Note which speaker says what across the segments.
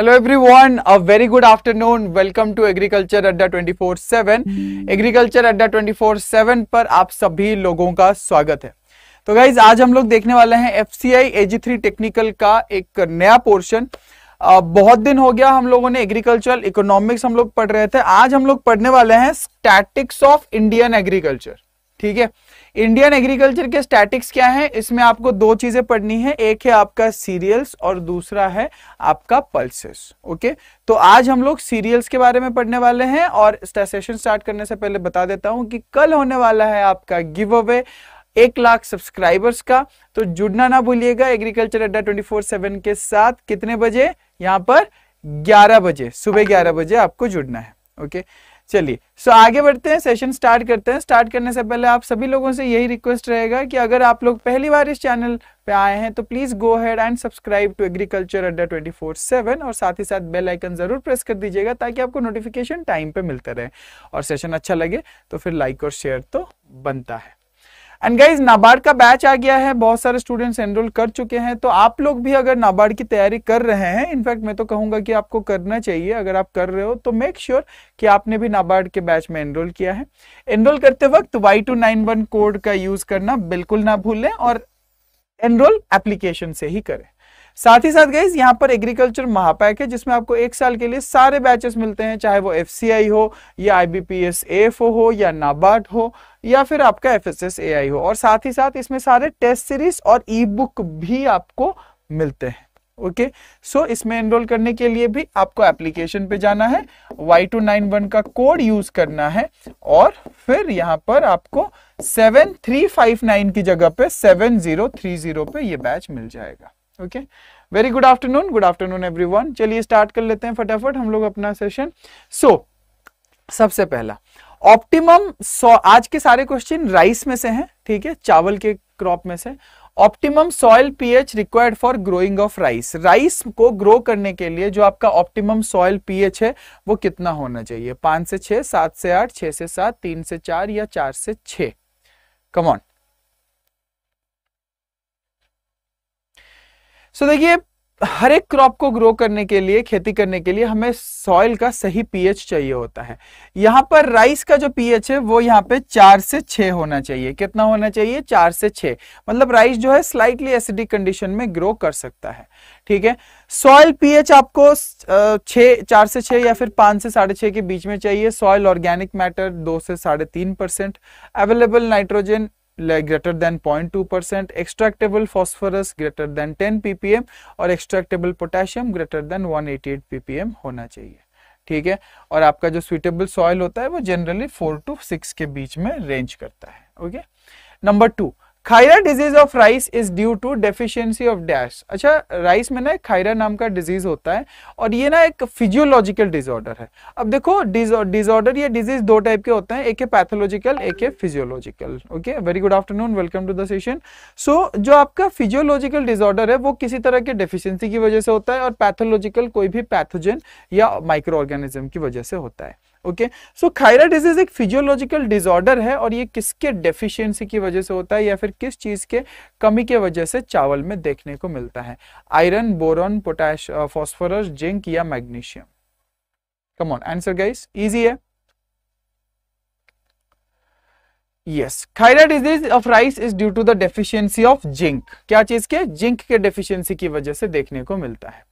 Speaker 1: Hello everyone a very good afternoon welcome to agriculture Adda 24/7 agriculture Adda 24/7 पर आप सभी लोगों का स्वागत है तो गाइज आज हम लोग देखने वाले हैं एफ सी आई टेक्निकल का एक नया पोर्शन बहुत दिन हो गया हम लोगों ने एग्रीकल्चरल इकोनॉमिक्स हम लोग पढ़ रहे थे आज हम लोग पढ़ने वाले हैं स्टैटिक्स ऑफ इंडियन एग्रीकल्चर ठीक है इंडियन एग्रीकल्चर के स्टैटिक्स क्या है इसमें आपको दो चीजें पढ़नी है एक है आपका सीरियल्स और दूसरा है आपका पल्सेस ओके तो आज हम लोग सीरियल्स के बारे में पढ़ने वाले हैं और सेशन स्टार्ट करने से पहले बता देता हूं कि कल होने वाला है आपका गिव अवे एक लाख सब्सक्राइबर्स का तो जुड़ना ना भूलिएगा agriculture Adda twenty four seven के साथ कितने बजे यहाँ पर ग्यारह बजे सुबह ग्यारह बजे आपको जुड़ना है ओके okay? चलिए सो आगे बढ़ते हैं सेशन स्टार्ट करते हैं स्टार्ट करने से पहले आप सभी लोगों से यही रिक्वेस्ट रहेगा कि अगर आप लोग पहली बार इस चैनल पे आए हैं तो please go ahead and subscribe to agriculture Adda twenty four seven और साथ ही साथ बेल आइकन जरूर प्रेस कर दीजिएगा ताकि आपको नोटिफिकेशन टाइम पे मिलता रहे और सेशन अच्छा लगे तो फिर लाइक और शेयर तो बनता है एंड गाइज नाबार्ड का बैच आ गया है बहुत सारे स्टूडेंट्स एनरोल कर चुके हैं तो आप लोग भी अगर नाबार्ड की तैयारी कर रहे हैं इनफैक्ट मैं तो कहूंगा कि आपको करना चाहिए अगर आप कर रहे हो तो मेक श्योर sure कि आपने भी नाबार्ड के बैच में एनरोल किया है एनरोल करते वक्त Y two nine one code का यूज करना बिल्कुल ना भूलें और एनरोल एप्लीकेशन से ही करें साथ ही साथ गाइज यहाँ पर एग्रीकल्चर महापैक है जिसमें आपको एक साल के लिए सारे बैचेस मिलते हैं चाहे वो एफ हो या एस एफ हो या नाबार्ड हो या फिर आपका एफ एस हो और साथ ही साथ इसमें सारे टेस्ट सीरीज और ई बुक भी आपको मिलते हैं ओके okay? सो so, इसमें एनरोल करने के लिए भी आपको एप्लीकेशन पे जाना है वाई टू नाइन वन का कोड यूज करना है और फिर यहाँ पर आपको सेवन थ्री फाइव नाइन की जगह पे सेवन जीरो थ्री जीरो पे ये बैच मिल जाएगा okay very good afternoon good afternoon everyone चलिए स्टार्ट कर लेते हैं फटाफट हम लोग अपना सेशन सो so, सबसे पहला ऑप्टिमम आज के सारे क्वेश्चन राइस में से हैं ठीक है चावल के क्रॉप में से optimum soil pH required for growing of rice rice को ग्रो करने के लिए जो आपका ऑप्टिमम सॉइल पीएच है वो कितना होना चाहिए पांच से छह सात से आठ छह से सात तीन से चार या चार से छ कमॉन सो देखिए हर एक क्रॉप को ग्रो करने के लिए खेती करने के लिए हमें सॉइल का सही पीएच चाहिए होता है यहाँ पर राइस का जो पीएच है वो यहाँ पे चार से छ होना चाहिए कितना होना चाहिए चार से छ मतलब राइस जो है स्लाइटली एसिडिक कंडीशन में ग्रो कर सकता है ठीक है सॉइल पीएच आपको छ चार से छ या फिर पांच से साढ़े छः के बीच में चाहिए सॉइल ऑर्गेनिक मैटर दो से साढ़े तीन percent available nitrogen greater than 0.2 percent extractable phosphorus greater than 10 ppm और extractable potassium greater than 188 ppm होना चाहिए ठीक है और आपका जो सुइटेबल सॉइल होता है वो जनरली फोर टू सिक्स के बीच में रेंज करता है okay number two Khaira disease of rice is due to deficiency of dash अच्छा राइस में ना खायरा नाम का डिजीज होता है और ये ना एक फिजियोलॉजिकल डिसऑर्डर है अब देखो डिसऑर्डर या डिजीज दो टाइप के होते हैं एक है पैथोलॉजिकल एक है physiological okay very good afternoon welcome to the session so जो आपका फिजियोलॉजिकल डिसऑर्डर है वो किसी तरह के डेफिशिएंसी की वजह से होता है और पैथोलॉजिकल कोई भी पैथोजन या माइक्रो ऑर्गेनिज्म की वजह से होता है ओके सो खायरा डिजीज एक फिजियोलॉजिकल डिजॉर्डर है और ये किसके डेफिशिएंसी की वजह से होता है या फिर किस चीज के कमी के वजह से चावल में देखने को मिलता है iron boron potash phosphorus zinc या magnesium come on answer guys easy है yes Khaira disease of rice is due to the deficiency of zinc क्या चीज के जिंक के डेफिशिएंसी की वजह से देखने को मिलता है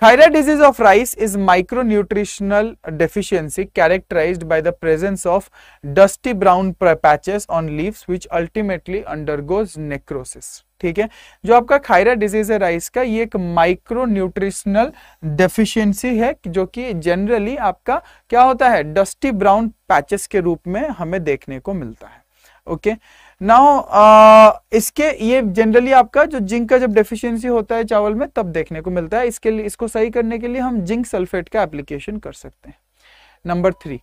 Speaker 1: Thyroid disease of rice is micronutritional deficiency characterized by the presence of dusty brown patches on leaves which ultimately undergoes necrosis. ठीक है जो आपका खायरा डिजीज है राइस का ये एक माइक्रो न्यूट्रिशनल डेफिशिएंसी है जो कि जनरली आपका क्या होता है डस्टी ब्राउन पैचेस के रूप में हमें देखने को मिलता है ओके okay? नाउ uh, इसके ये जनरली आपका जो जिंक का जब डेफिशिएंसी होता है चावल में तब देखने को मिलता है इसके लिए इसको सही करने के लिए हम जिंक सल्फेट का एप्लीकेशन कर सकते हैं number three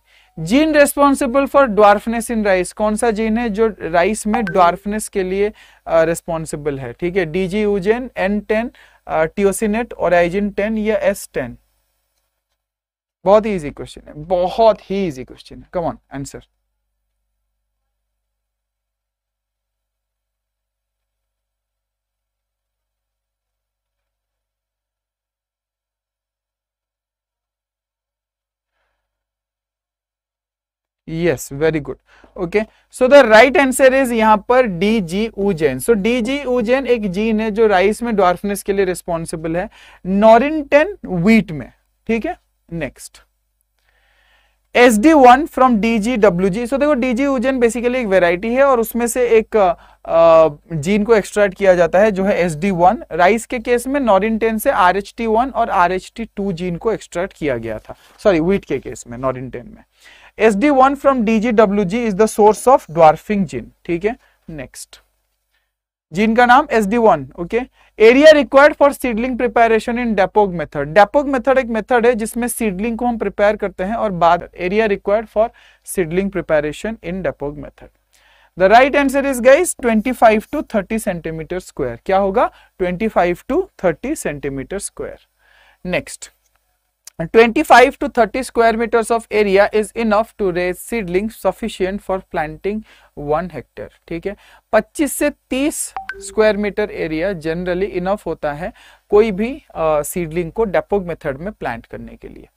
Speaker 1: gene responsible for dwarfness in rice कौन सा जीन है जो राइस में ड्वार्फनेस के लिए रेस्पॉन्सिबल uh, है ठीक है जी यूजेन एन टेन टीओसिनेट और आइजिन टेन या एस टेन बहुत ही इजी क्वेश्चन है बहुत ही इजी क्वेश्चन है come on answer yes very good okay so the right answer is यहाँ पर डी जी उजैन सो डी जी उजैन एक जीन है जो राइस में डॉर्फनेस के लिए रिस्पॉन्सिबल है नॉरिनटेन व्हीट में ठीक है next S D one from D G W G so देखो डी जी उजैन बेसिकली एक वेराइटी है और उसमें से एक जीन uh, uh, को एक्सट्रैक्ट किया जाता है जो है एस डी वन राइस के केस में नॉरिनटेन से आर एच टी वन और R H T two gene को एक्सट्रैक्ट किया गया था सॉरी व्हीट के केस में नॉरिनटेन में S D one from G is the source of dwarfing gene ठीक है नेक्स्ट जीन का नाम S D one okay area required for seedling preparation in dapog method dapog method एक method है जिसमें सीडलिंग को हम प्रिपेयर करते हैं और बाद area required for seedling preparation in dapog method the right answer is guys 25 to 30 centimetre square क्या होगा 25 to 30 centimetre square next 25 to 30 square meters of area is enough to raise seedlings sufficient for planting one hectare ठीक है 25 से 30 square metre area generally enough होता है कोई भी seedling uh, को डेपोग मेथड में प्लांट करने के लिए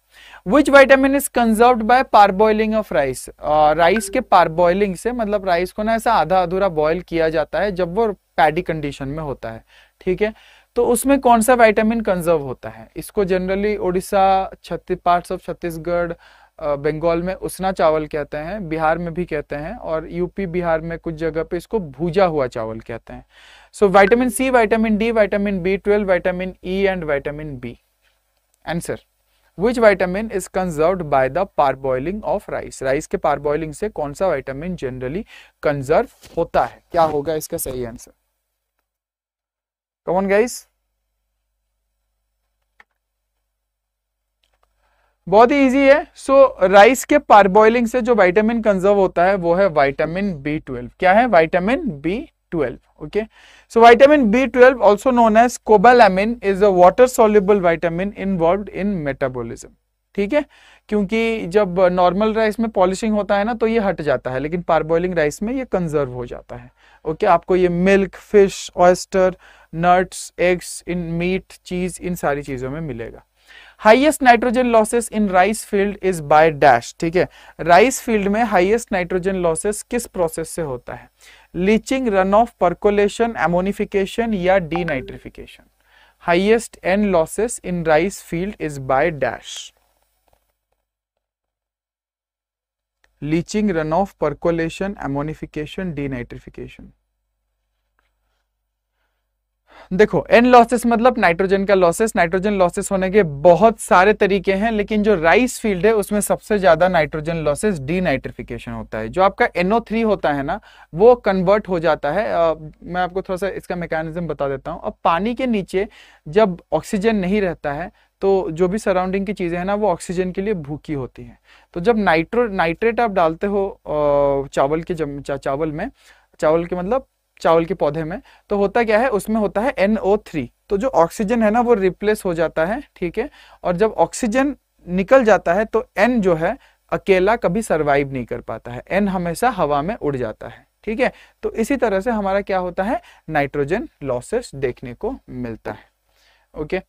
Speaker 1: which vitamin conserved by parboiling of of rice rice के पारबॉइलिंग से मतलब राइस को ना ऐसा आधा अधूरा बॉयल किया जाता है जब वो पैडी कंडीशन में होता है ठीक है तो उसमें कौन सा विटामिन कंजर्व होता है इसको जनरली उड़ीसा छत्तीस पार्ट्स ऑफ छत्तीसगढ़ बंगाल में उसना चावल कहते हैं बिहार में भी कहते हैं और यूपी बिहार में कुछ जगह पे इसको भूजा हुआ चावल कहते हैं so vitamin C vitamin D vitamin B twelve vitamin E and vitamin B answer which vitamin is conserve by the parboiling of rice rice के पारबॉइलिंग से कौन सा विटामिन जनरली कंजर्व होता है क्या होगा इसका सही आंसर Come on guys. बहुत ही इजी है सो so, राइस के पारबॉइलिंग से जो विटामिन कंजर्व होता है वो है विटामिन बी ट्वेल्व क्या है vitamin B twelve okay so vitamin B twelve also known as cobalamin is a water soluble vitamin involve in metabolism ठीक है क्योंकि जब नॉर्मल राइस में पॉलिशिंग होता है ना तो ये हट जाता है लेकिन पारबॉइलिंग राइस में ये कंजर्व हो जाता है ओके okay? आपको ये milk fish oyster nuts eggs इन मीट चीज इन सारी चीजों में मिलेगा highest nitrogen losses in rice field is by dash ठीक है राइस फील्ड में हाइएस्ट नाइट्रोजन लॉसेस किस प्रोसेस से होता है leaching run off percolation ammonification या denitrification highest N losses in rice field is by dash leaching run off percolation ammonification denitrification देखो N losses मतलब nitrogen का losses nitrogen losses होने के बहुत सारे तरीके हैं लेकिन जो राइस फील्ड है उसमें सबसे ज्यादा नाइट्रोजन लॉसेस डीनाइट्रिफिकेशन होता है जो आपका एनओ थ्री होता है ना वो कन्वर्ट हो जाता है आ, मैं आपको थोड़ा सा इसका मैकेनिज्म बता देता हूँ अब पानी के नीचे जब ऑक्सीजन नहीं रहता है तो जो भी सराउंडिंग की चीज़ें हैं ना वो ऑक्सीजन के लिए भूखी होती हैं तो जब नाइट्रो नाइट्रेट आप डालते हो चावल के जम चा, चावल में चावल के मतलब चावल के पौधे में तो होता क्या है उसमें होता है NO3 तो जो ऑक्सीजन है ना वो रिप्लेस हो जाता है ठीक है और जब ऑक्सीजन निकल जाता है तो N जो है अकेला कभी सरवाइव नहीं कर पाता है N हमेशा हवा में उड़ जाता है ठीक है तो इसी तरह से हमारा क्या होता है नाइट्रोजन लॉसेस देखने को मिलता है okay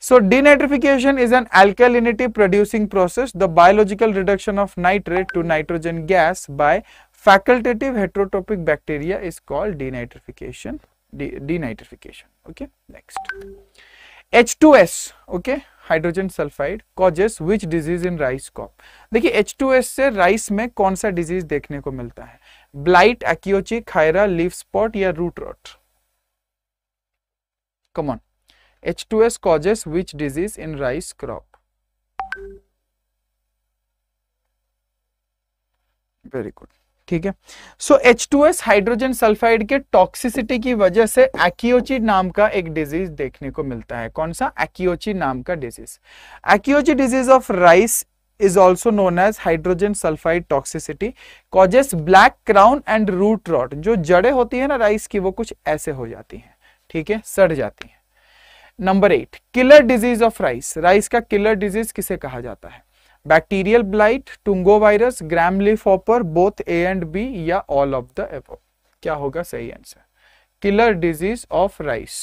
Speaker 1: so denitrification is an an producing process the biological reduction of nitrate to nitrogen gas by facultative heterotropic bacteria is called denitrification de denitrification okay next H2S okay hydrogen sulphide causes which disease in rice crop देखिए H2S से rice में कौन सा disease देखने को मिलता है blight akiochi Khaira leaf spot या root rot come H2S causes which disease in rice crop? Very good. ठीक है so H two S hydrogen sulphide के टॉक्सिसिटी की वजह से एक्योची नाम का एक डिजीज देखने को मिलता है कौन सा एक्योची नाम का disease akiochi disease of rice is also known as hydrogen sulphide toxicity causes black crown and root rot जो जड़े होती है ना राइस की वो कुछ ऐसे हो जाती है ठीक है सड़ जाती है number eight killer disease of rice rice का किलर डिजीज किसे कहा जाता है बैक्टीरियल ब्लाइट टूंगो वायरस ग्रामलिफ ऑपर बोथ ए एंड बी या ऑल ऑफ द एव क्या होगा सही answer killer disease of rice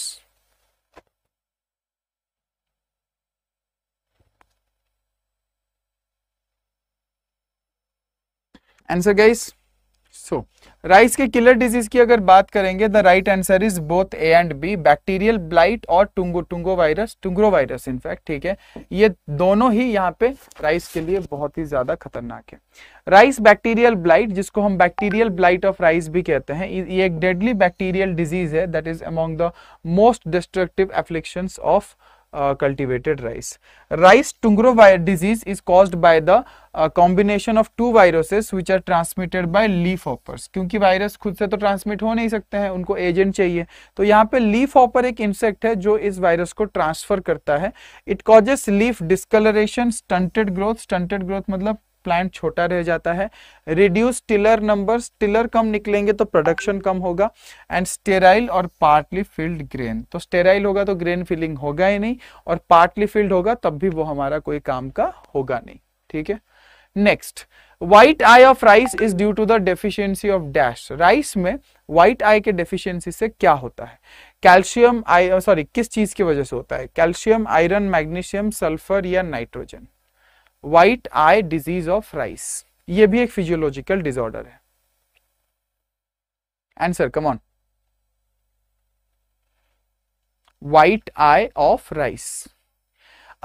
Speaker 1: answer guys so rice के किलर डिजीज की अगर बात करेंगे the right answer is both A and B bacterial blight और tungro tungro virus tungro virus in fact ठीक है ये दोनों ही यहाँ पे राइस के लिए बहुत ही ज्यादा खतरनाक है राइस बैक्टीरियल ब्लाइट जिसको हम बैक्टीरियल ब्लाइट ऑफ राइस भी कहते हैं ये एक डेडली बैक्टीरियल डिजीज है that is among the most destructive affliction of uh, cultivated rice. Rice tungro disease is caused by the uh, combination of two viruses which are transmitted by leaf hoppers. क्योंकि virus खुद से तो transmit हो नहीं सकते हैं उनको agent चाहिए तो यहाँ पे लीफ हॉपर एक इंसेक्ट है जो इस वायरस को ट्रांसफर करता है it causes leaf discolouration stunted growth stunted growth मतलब प्लांट छोटा रह जाता है रिड्यूस टिलर नंबर टिलर कम निकलेंगे तो प्रोडक्शन कम होगा एंड स्टेराइल और पार्टली फील्ड ग्रेन तो स्टेराइल होगा तो ग्रेन फिलिंग होगा ही नहीं और पार्टली फील्ड होगा तब भी वो हमारा कोई काम का होगा नहीं ठीक है next white eye of rice is due to the deficiency of dash rice में व्हाइट आई के डेफिशिएंसी से क्या होता है कैल्शियम आई सॉरी किस चीज की वजह से होता है कैल्शियम आयरन मैग्नीशियम सल्फर या nitrogen white eye disease of rice ये भी एक फिजियोलॉजिकल डिसऑर्डर है answer come on white eye of rice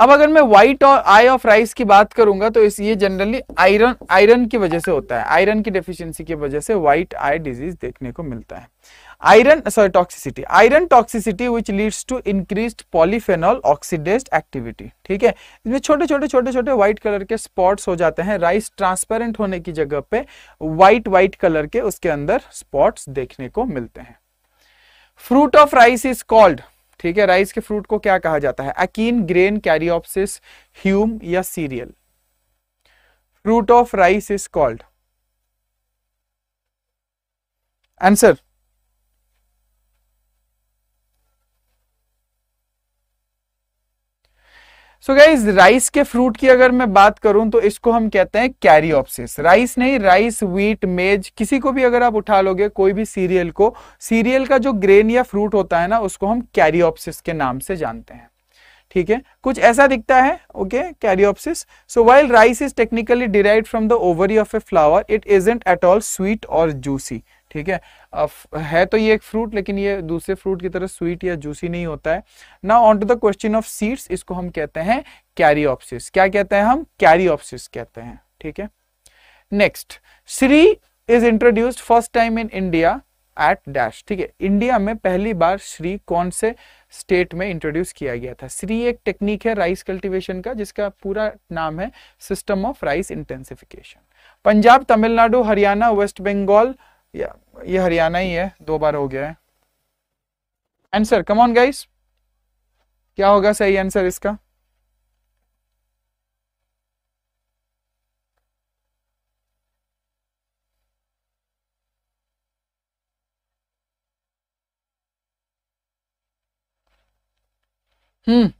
Speaker 1: अब अगर मैं व्हाइट और आई ऑफ राइस की बात करूंगा तो इस ये जनरली आयरन आयरन की वजह से होता है आयरन की डेफिशिएंसी की वजह से व्हाइट आई डिजीज देखने को मिलता है iron sorry toxicity iron toxicity which leads to increase polyphenol oxidase activity ठीक है इसमें छोटे छोटे छोटे छोटे व्हाइट कलर के स्पॉट्स हो जाते हैं राइस ट्रांसपेरेंट होने की जगह पे व्हाइट व्हाइट कलर के उसके अंदर स्पॉट्स देखने को मिलते हैं fruit of rice is called ठीक है राइस के फ्रूट को क्या कहा जाता है अकीन ग्रेन कैरियोप्सिस ह्यूम या cereal fruit of rice is called answer so guys rice के फ्रूट की अगर मैं बात करूं तो इसको हम कहते हैं कैरियोप्सिस राइस नहीं राइस व्हीट मेज किसी को भी अगर आप उठा लोगे कोई भी सीरियल को सीरियल का जो ग्रेन या फ्रूट होता है ना उसको हम कैरियोप्सिस के नाम से जानते हैं ठीक है कुछ ऐसा दिखता है okay caryopsis so while rice is technically derive from the ovary of a flower it isn't at all sweet और जूसी ठीक है है तो ये एक फ्रूट लेकिन ये दूसरे फ्रूट की तरह स्वीट या जूसी नहीं होता है ना on to the question of seeds इसको हम कहते हैं कैरियोप्सिस क्या कहते हैं हम कैरियोप्सिस कहते हैं ठीक है next SRI is introduced first time in India at dash ठीक है इंडिया में पहली बार श्री कौन से स्टेट में इंट्रोड्यूस किया गया था श्री एक टेक्निक है राइस कल्टीवेशन का जिसका पूरा नाम है system of rice intensification Punjab Tamil Nadu Haryana West Bengal या ये हरियाणा ही है दो बार हो गया है आंसर कम ऑन गाइस क्या होगा सही आंसर इसका hmm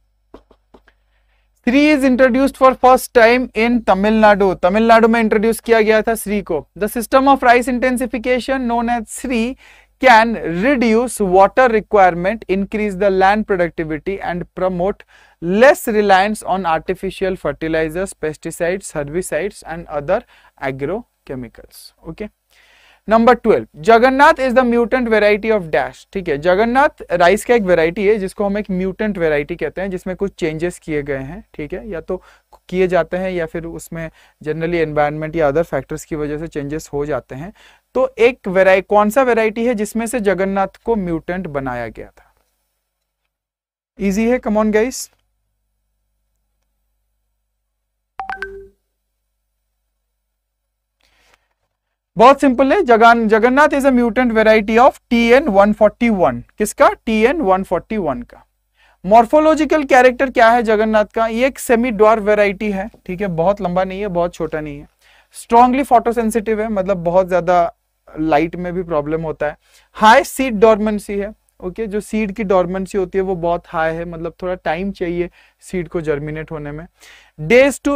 Speaker 1: SRI is introduced for first time in Tamil Nadu Tamil Nadu में इंट्रोड्यूस किया गया था श्री को the system of rice intensification known as SRI can reduce water requirement increase the land productivity and promote less reliance on artificial fertilizers, pesticides, herbicides and other agrochemicals. Okay. Number twelve Jagannath is the mutant variety of dash ठीक है Jagannath rice का एक variety है जिसको हम एक mutant variety कहते हैं जिसमें कुछ चेंजेस किए गए हैं ठीक है या तो किए जाते हैं या फिर उसमें जनरली एनवायरमेंट या अदर फैक्टर्स की वजह से चेंजेस हो जाते हैं तो एक वेराइ कौन सा वेराइटी है जिसमें से जगन्नाथ को म्यूटेंट बनाया गया था इजी है कमॉन गाइस बहुत सिंपल है जगान Jagannath is a mutant variety of T N one forty one किसका T N one forty one का मॉर्फोलॉजिकल कैरेक्टर क्या है जगन्नाथ का ये एक सेमी डॉर वेराइटी है ठीक है बहुत लंबा नहीं है बहुत छोटा नहीं है स्ट्रांगली फोटोसेंसिटिव है मतलब बहुत ज्यादा लाइट में भी प्रॉब्लम होता है हाई सीड डॉर्मेंसी है ओके okay, जो सीड की डॉर्मेंसी होती है वो बहुत हाई है मतलब थोड़ा टाइम चाहिए सीड को जर्मिनेट होने में days to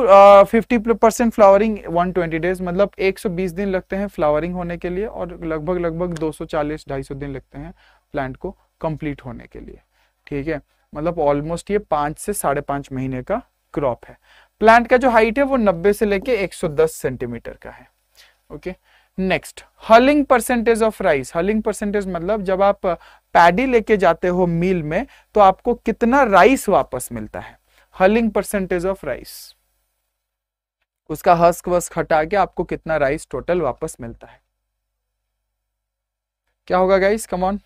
Speaker 1: fifty percent flowering one twenty days मतलब एक सौ बीस दिन लगते हैं फ्लावरिंग होने के लिए और लगभग लगभग दो सौ चालीस ढाई सौ दिन लगते हैं प्लांट को कंप्लीट होने के लिए ठीक है मतलब ऑलमोस्ट ये पांच से साढ़े पांच महीने का क्रॉप है प्लांट का जो हाइट है वो नब्बे से लेके दस सेंटीमीटर का है okay next hulling percentage of rice hulling percentage मतलब जब आप पैडी लेके जाते हो मील में तो आपको कितना राइस वापस मिलता है हलिंग परसेंटेज ऑफ राइस उसका हस्क वस्क हटा के आपको कितना राइस टोटल वापस मिलता है क्या होगा guys come on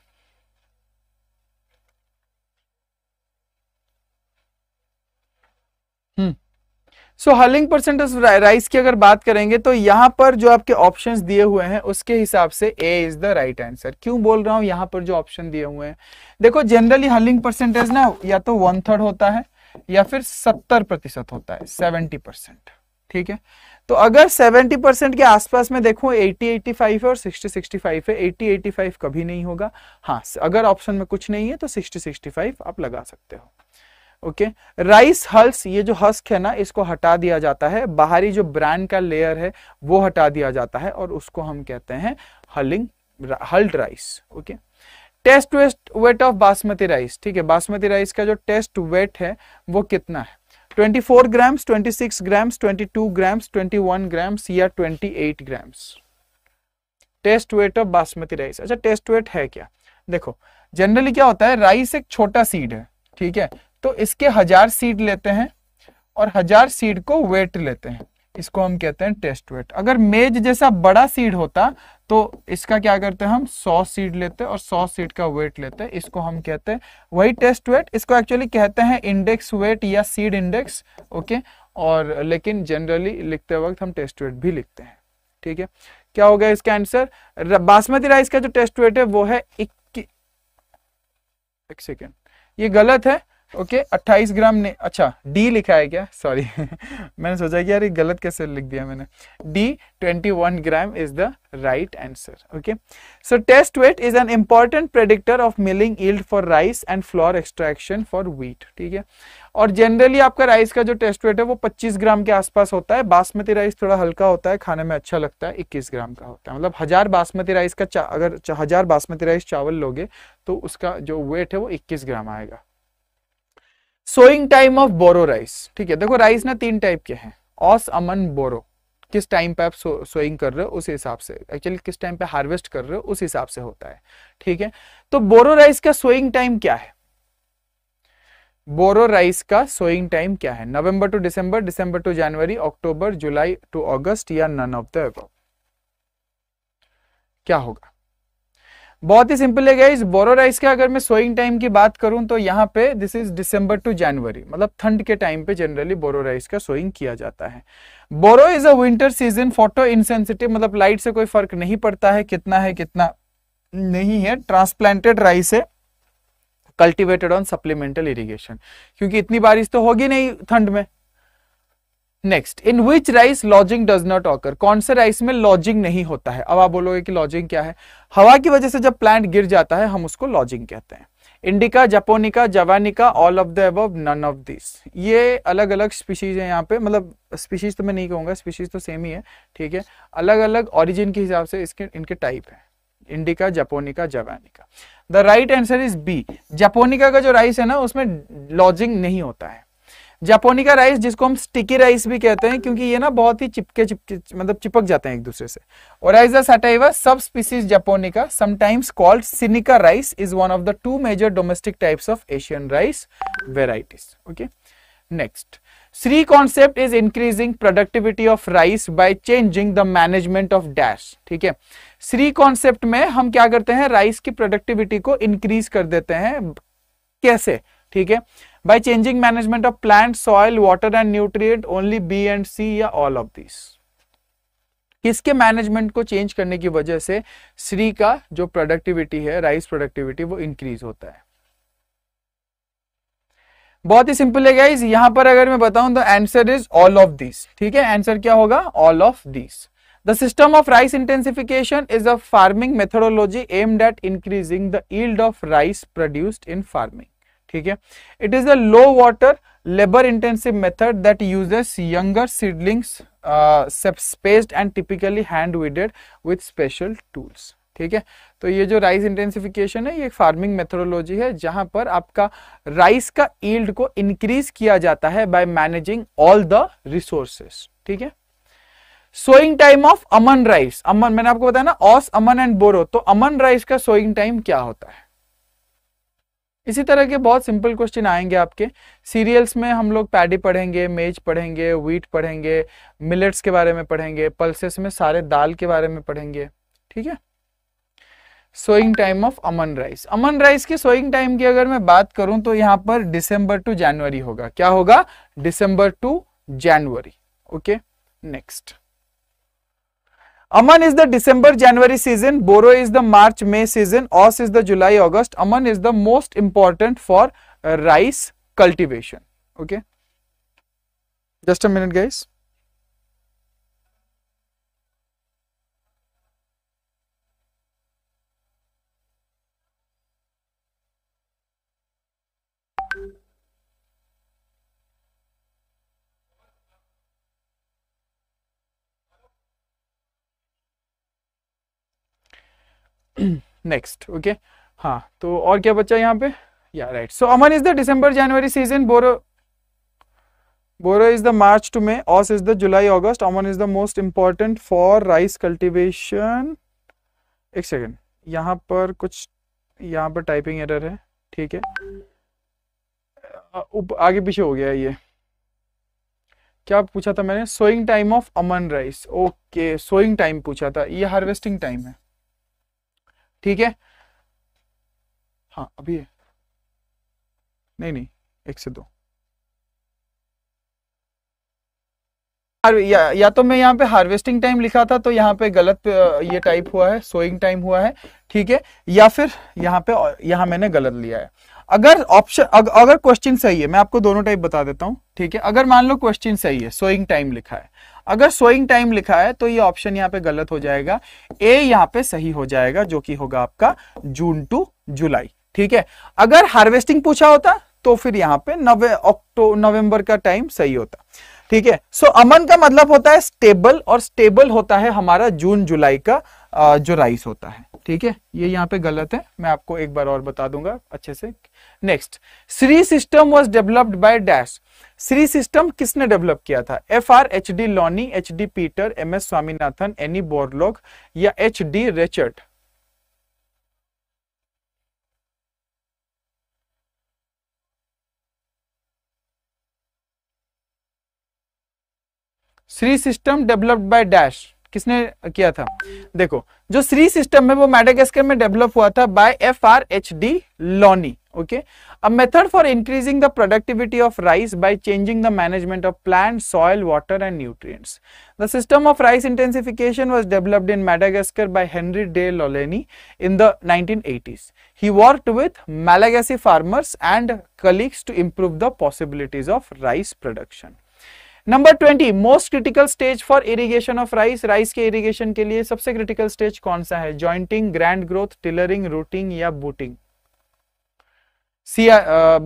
Speaker 1: so hulling percentage rice की अगर बात करेंगे तो यहां पर जो आपके ऑप्शंस दिए हुए हैं उसके हिसाब से A is the right answer क्यों बोल रहा हूं यहां पर जो ऑप्शन दिए हुए हैं देखो जनरली हलिंग परसेंटेज ना या तो वन थर्ड होता है या फिर सत्तर प्रतिशत होता है सेवेंटी परसेंट ठीक है तो अगर 70 परसेंट के आसपास में देखो 80 85 है और 60 65 है 80 85 कभी नहीं होगा हाँ अगर ऑप्शन में कुछ नहीं है तो 60 65 आप लगा सकते हो ओके राइस हल्स ये जो हस्क है ना इसको हटा दिया जाता है बाहरी जो ब्रांड का लेयर है वो हटा दिया जाता है और उसको हम कहते हैं hulling hulled rice okay test west weight of basmati rice ठीक है बासमती राइस का जो टेस्ट वेट है वो कितना है 24 ग्राम्स 26 ग्राम्स 22 ग्राम्स 21 ग्राम्स या 28 grams test weight of basmati rice अच्छा टेस्ट वेट है क्या देखो जनरली क्या होता है राइस एक छोटा सीड है ठीक है तो इसके हजार सीड लेते हैं और हजार सीड को वेट लेते हैं इसको हम कहते हैं टेस्ट वेट अगर मेज जैसा बड़ा सीड होता तो इसका क्या करते हैं हम सौ सीड लेते और सौ सीड का वेट लेते इसको हम कहते हैं वही टेस्ट वेट इसको एक्चुअली कहते हैं इंडेक्स वेट या सीड इंडेक्स ओके और लेकिन जनरली लिखते वक्त हम टेस्ट वेट भी लिखते हैं ठीक है क्या हो गया इसका आंसर बासमती राइस का जो टेस्ट वेट है वो है इक्की एक सेकेंड ये गलत है ओके okay, 28 ग्राम ने अच्छा डी लिखा है क्या सॉरी मैंने सोचा कि यार ये गलत कैसे लिख दिया मैंने D 21 gram is the right answer okay so test weight is an important predictor of milling yield for rice and flour extraction for wheat ठीक है और जनरली आपका राइस का जो टेस्ट वेट है वो 25 ग्राम के आसपास होता है बासमती राइस थोड़ा हल्का होता है खाने में अच्छा लगता है 21 ग्राम का होता है मतलब हजार बासमती राइस का अगर हजार बासमती राइस चावल लोगे तो उसका जो वेट है वो 21 ग्राम आएगा sowing time of boro rice ठीक है देखो राइस ना तीन टाइप के हैं ऑस अमन बोरो किस टाइम पे आप सोइंग कर रहे हो उस हिसाब से एक्चुअली किस टाइम पे हार्वेस्ट कर रहे हो उस हिसाब से होता है ठीक है तो बोरो राइस का सोइंग टाइम क्या है बोरो राइस का सोइंग टाइम क्या है November to December December to January October July to August या नन ऑफ द क्या होगा बहुत ही सिंपल है गाइज बोरो राइस का अगर मैं सोइंग टाइम की बात करूं तो यहाँ पे this is December to January मतलब ठंड के टाइम पे जनरली बोरो राइस का सोइंग किया जाता है boro is a winter season photo insensitive मतलब लाइट से कोई फर्क नहीं पड़ता है कितना है कितना नहीं है ट्रांसप्लांटेड राइस है कल्टिवेटेड ऑन सप्लीमेंटल इरिगेशन क्योंकि इतनी बारिश तो होगी नहीं ठंड में next in which rice lodging does not occur कौन से राइस में लॉजिंग नहीं होता है अब आप बोलोगे कि लॉजिंग क्या है हवा की वजह से जब प्लांट गिर जाता है हम उसको लॉजिंग कहते हैं indica japonica javanica all of the अब नन ऑफ दिस ये अलग अलग स्पीशीज है यहाँ पे मतलब स्पीशीज तो मैं नहीं कहूंगा स्पीशीज तो सेम ही है ठीक है अलग अलग ऑरिजिन के हिसाब से इसके इनके टाइप है indica japonica javanica the right answer is B japonica का जो राइस है ना उसमें लॉजिंग नहीं होता है जापोनिका राइस जिसको हम स्टिकी राइस भी कहते हैं क्योंकि ये ना बहुत ही चिपके चिपके मतलब चिपक जाते हैं एक दूसरे से oryza sativa subspecies japonica sometimes called sinica rice is one of the two major domestic types of Asian rice varieties okay next SRI concept is increasing productivity of rice by changing the management of dash ठीक है Shri concept में हम क्या करते हैं rice की productivity को increase कर देते हैं कैसे ठीक है by changing management of plant soil water and nutrient only B and C या ऑल ऑफ दिस किसके मैनेजमेंट को चेंज करने की वजह से श्री का जो प्रोडक्टिविटी है राइस प्रोडक्टिविटी वो इंक्रीज होता है बहुत ही सिंपल है गाइज यहां पर अगर मैं बताऊं तो answer is all of this ठीक है आंसर क्या होगा all of this the system of rice intensification is a farming methodology aimed at increasing the yield of rice produced in farming ठीक है it is a low water labour intensive method that uses younger seedlings spaced and typically hand weeded with special tools ठीक है तो ये जो rice intensification है ये एक फार्मिंग मेथोडोलॉजी है जहां पर आपका राइस का ईल्ड को इंक्रीज किया जाता है by managing all the resources ठीक है sowing time of aman rice aman मैंने आपको बताया ना ऑस अमन एंड बोरो तो अमन राइस का सोइंग टाइम क्या होता है इसी तरह के बहुत सिंपल क्वेश्चन आएंगे आपके सीरियल्स में हम लोग पैडी पढ़ेंगे मेज पढ़ेंगे व्हीट पढ़ेंगे मिलेट्स के बारे में पढ़ेंगे पल्सेस में सारे दाल के बारे में पढ़ेंगे ठीक है sowing time of aman rice aman rice के सोइंग टाइम की अगर मैं बात करूं तो यहाँ पर डिसंबर टू जनवरी होगा क्या होगा December to January okay next Aman is the December-January season, Boro is the March-May season, Os is the July-August. Aman is the most important for uh, rice cultivation. Okay. Just a minute guys. Next okay हाँ तो और क्या बचा यहाँ पे या right so aman is the December January season boro boro is the March to May aus is the July August aman is the most important for rice cultivation एक second यहाँ पर कुछ यहाँ पर टाइपिंग एरर है ठीक है आगे पीछे हो गया ये क्या पूछा था मैंने sowing time of aman rice okay sowing time पूछा था ये हार्वेस्टिंग टाइम है ठीक है हाँ अभी है नहीं नहीं एक से दो या, या तो मैं यहाँ पे हार्वेस्टिंग टाइम लिखा था तो यहाँ पे गलत ये टाइप हुआ है सोइंग टाइम हुआ है ठीक है या फिर यहाँ पे यहाँ मैंने गलत लिया है अगर ऑप्शन अग, अगर क्वेश्चन सही है मैं आपको दोनों टाइप बता देता हूँ ठीक है अगर मान लो क्वेश्चन सही है सोइंग टाइम लिखा है अगर सोइंग टाइम लिखा है तो ये ऑप्शन यहाँ पे गलत हो जाएगा ए यहाँ पे सही हो जाएगा जो कि होगा आपका जून टू जुलाई ठीक है अगर हार्वेस्टिंग पूछा होता तो फिर यहाँ पे नवे अक्टो नवंबर का टाइम सही होता ठीक है सो अमन का मतलब होता है स्टेबल और स्टेबल होता है हमारा जून जुलाई का जो राइस होता है ठीक है ये यहाँ पे गलत है मैं आपको एक बार और बता दूंगा अच्छे से next SRI system was developed by dash SRI system किसने डेवलप किया था F R H D Laulanie H D Peter M S Swaminathan N E Borlaug या H D Reichert SRI system developed by dash किसने किया था देखो जो श्री सिस्टम है वो मेडागेस्कर में डेवलप हुआ था by F R H D Laulanie okay a method for increasing the productivity of rice by changing the management of plant soil water and nutrients the system of rice intensification was developed in Madagascar by Henri de Laulanie in the 1980s he worked with malagasy farmers and colleagues to improve the possibilities of rice production number twenty most critical stage for irrigation of rice rice के irrigation के लिए सबसे critical stage कौन सा है jointing grand growth tillering rooting या booting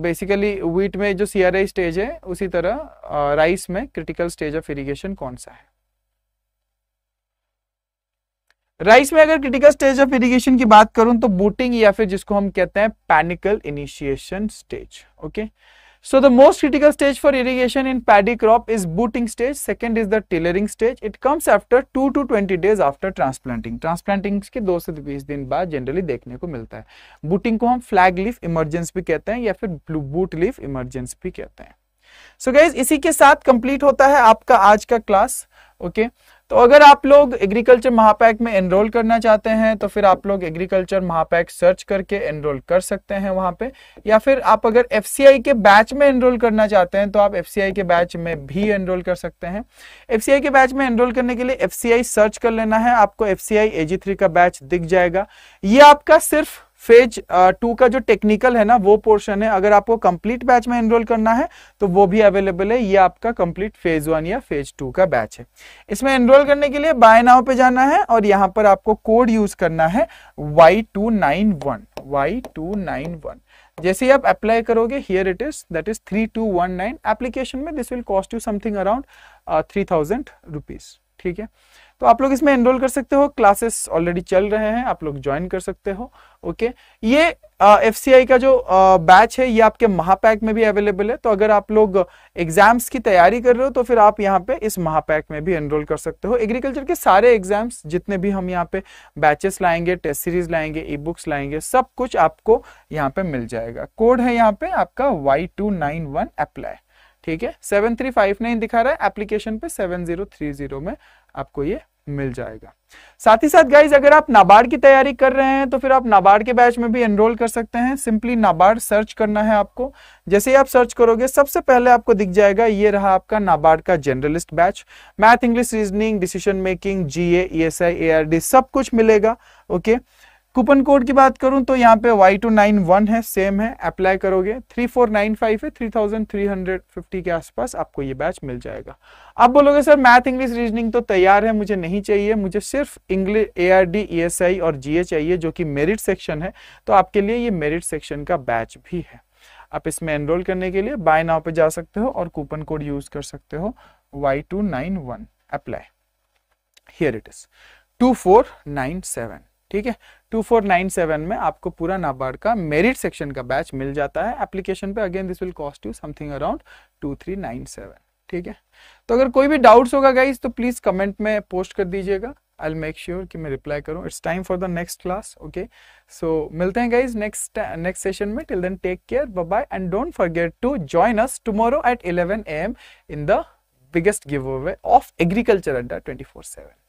Speaker 1: basically wheat में जो सीआरआई स्टेज है उसी तरह राइस uh, में क्रिटिकल स्टेज ऑफ इरिगेशन कौन सा है राइस में अगर क्रिटिकल स्टेज ऑफ इरिगेशन की बात करूं तो बूटिंग या फिर जिसको हम कहते हैं panicle initiation stage okay So the most critical stage for irrigation in paddy crop is booting stage. Second is the tillering stage. It comes after 2 to 20 days after transplanting. Transplanting के 2 से 20 दिन बाद generally देखने को मिलता है Booting को हम flag leaf emergence भी कहते हैं या फिर boot leaf emergence भी कहते हैं so guys इसी के साथ complete होता है आपका आज का class okay? तो अगर आप लोग एग्रीकल्चर महापैक में एनरोल करना चाहते हैं तो फिर आप लोग एग्रीकल्चर महापैक सर्च करके एनरोल कर सकते हैं वहां पे या फिर आप अगर एफ के बैच में एनरोल करना चाहते हैं तो आप एफ के बैच में भी एनरोल कर सकते हैं एफ के बैच में एनरोल करने के लिए एफ सर्च कर लेना है आपको एफ सी का बैच दिख जाएगा ये आपका सिर्फ फेज टू का जो टेक्निकल है ना वो पोर्शन है अगर आपको कंप्लीट बैच में एनरोल करना है तो वो भी अवेलेबल है ये आपका कंप्लीट फेज वन या फेज टू का बैच है इसमें एनरोल करने के लिए बाय नाव पे जाना है और यहाँ पर आपको कोड यूज करना है Y two nine one Y two nine one जैसे ही आप अप्लाई करोगे here it is that is three two one nine application में this will cost you something around three thousand rupees ठीक है तो आप लोग इसमें एनरोल कर सकते हो क्लासेस ऑलरेडी चल रहे हैं आप लोग ज्वाइन कर सकते हो ओके ये एफ uh, का जो बैच uh, है ये आपके महापैक में भी अवेलेबल है तो अगर आप लोग एग्जाम्स की तैयारी कर रहे हो तो फिर आप यहाँ पे इस महापैक में भी एनरोल कर सकते हो एग्रीकल्चर के सारे एग्जाम्स जितने भी हम यहाँ पे बैचेस लाएंगे टेस्ट सीरीज लाएंगे ई बुक्स लाएंगे सब कुछ आपको यहाँ पे मिल जाएगा कोड है यहाँ पे आपका Y two nine one apply ठीक है सेवन थ्री फाइव नाइन दिखा रहा है एप्लीकेशन पे सेवन जीरो थ्री जीरो में आपको ये मिल जाएगा साथ ही साथ गाइज अगर आप नाबार्ड की तैयारी कर रहे हैं तो फिर आप नाबार्ड के बैच में भी एनरोल कर सकते हैं सिंपली नाबार्ड सर्च करना है आपको जैसे ही आप सर्च करोगे सबसे पहले आपको दिख जाएगा ये रहा आपका नाबार्ड का generalist batch math English reasoning decision making G S I A R D सब कुछ मिलेगा ओके okay? कूपन कोड की बात करूं तो यहाँ पे वाई टू नाइन वन है सेम है अप्लाई करोगे थ्री फोर नाइन फाइव है three thousand three hundred fifty के आसपास आपको ये बैच मिल जाएगा आप बोलोगे सर मैथ इंग्लिश रीजनिंग तो तैयार है मुझे नहीं चाहिए मुझे सिर्फ English A R D E S I और जी ए चाहिए जो कि मेरिट सेक्शन है तो आपके लिए ये मेरिट सेक्शन का बैच भी है आप इसमें एनरोल करने के लिए बाय नाव पे जा सकते हो और कूपन कोड यूज कर सकते हो Y two nine one apply here it is two four nine seven ठीक है 2497 में आपको पूरा नाबार्ड का मेरिट सेक्शन का बैच मिल जाता है एप्लीकेशन पे again this will cost you something around 2397 ठीक है तो अगर कोई भी डाउट्स होगा गाइज तो प्लीज कमेंट में पोस्ट कर दीजिएगा आई विल मेक श्योर कि मैं रिप्लाई करूँ it's time for the next class okay so मिलते हैं गाइज नेक्स्ट नेक्स्ट सेशन में till then take care bye and don't forget to join us tomorrow at 11 AM in the biggest give away of agriculture Adda 24/7